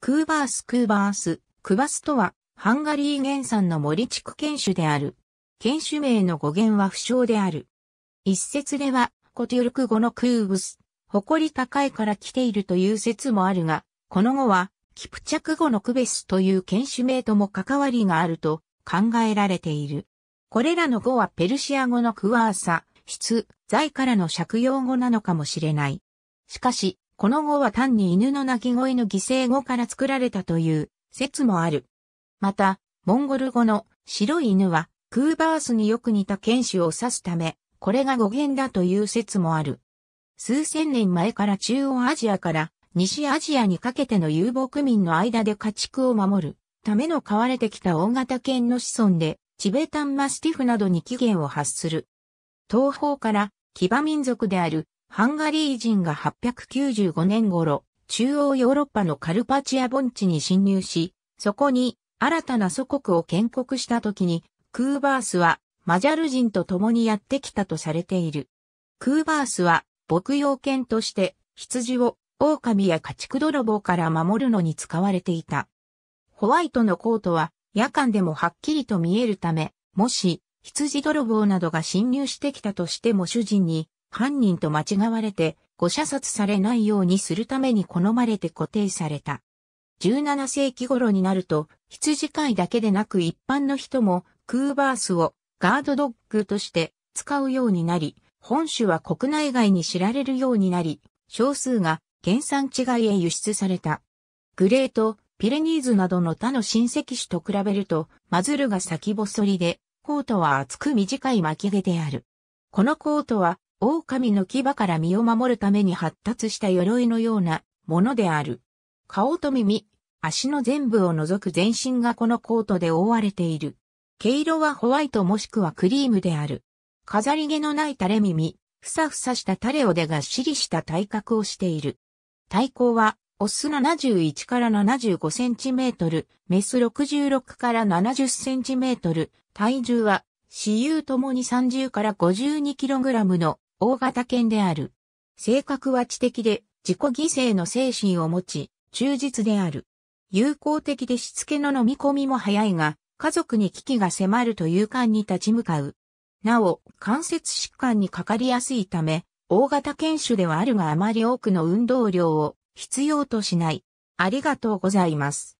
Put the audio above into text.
クーバースクーバース、クバスとは、ハンガリー原産の森地区犬種である。犬種名の語源は不詳である。一説では、コトゥルク語のクーブス、誇り高いから来ているという説もあるが、この語は、キプチャク語のクベスという犬種名とも関わりがあると考えられている。これらの語はペルシア語のクワーサ、質、材からの借用語なのかもしれない。しかし、この語は単に犬の鳴き声の犠牲語から作られたという説もある。また、モンゴル語の白い犬はクーバースによく似た犬種を指すため、これが語源だという説もある。数千年前から中央アジアから西アジアにかけての遊牧民の間で家畜を守るための飼われてきた大型犬の子孫で、チベタンマスティフなどに起源を発する。東方から騎馬民族であるハンガリー人が895年頃、中央ヨーロッパのカルパチア盆地に侵入し、そこに新たな祖国を建国した時に、クーバースはマジャル人と共にやってきたとされている。クーバースは牧羊犬として羊を狼や家畜泥棒から守るのに使われていた。ホワイトのコートは夜間でもはっきりと見えるため、もし羊泥棒などが侵入してきたとしても主人に犯人と間違われて誤射殺されないようにするために好まれて固定された。17世紀頃になると羊飼いだけでなく一般の人もクーバースをガードドッグとして使うようになり、本種は国内外に知られるようになり、少数が原産地外へ輸出された。グレート、ピレニーズなどの他の親戚種と比べると、マズルが先細りで、コートは厚く短い巻き毛である。このコートは狼の牙から身を守るために発達した鎧のようなものである。顔と耳、足の全部を除く全身がこのコートで覆われている。毛色はホワイトもしくはクリームである。飾り毛のない垂れ耳、ふさふさした垂れ腕がっしりした体格をしている。体高は、オス71から75センチメートル、メス66から70センチメートル、体重は、私有ともに30から52キログラムの大型犬である。性格は知的で、自己犠牲の精神を持ち、忠実である。友好的でしつけの飲み込みも早いが、家族に危機が迫ると勇敢に立ち向かう。なお、関節疾患にかかりやすいため、大型犬種ではあるがあまり多くの運動量を必要としない。ありがとうございます。